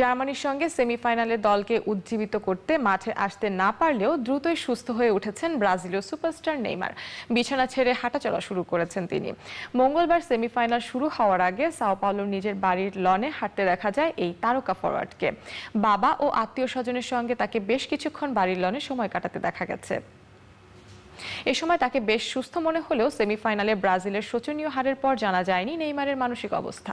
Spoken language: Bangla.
জার্মানির সঙ্গে সেমিফাইনালে দলকে উজ্জীবিত করতে মাঠে আসতে না পারলেও দ্রুতই সুস্থ হয়ে উঠেছেন ব্রাজিলীয় সুপারস্টার নেইমার বিছানা ছেড়ে হাঁটাচলা শুরু করেছেন তিনি মঙ্গলবার সেমিফাইনাল শুরু হওয়ার আগে সাও পাওলোর নিজের বাড়ির লনে হাঁটতে দেখা যায় এই তারকা ফরওয়ার্ডকে বাবা ও আত্মীয় স্বজনের সঙ্গে তাকে বেশ কিছুক্ষণ বাড়ির লনে সময় কাটাতে দেখা গেছে এ সময় তাকে বেশ সুস্থ মনে হলেও সেমিফাইনালে ব্রাজিলের শোচনীয় হারের পর জানা যায়নি নেইমারের মানসিক অবস্থা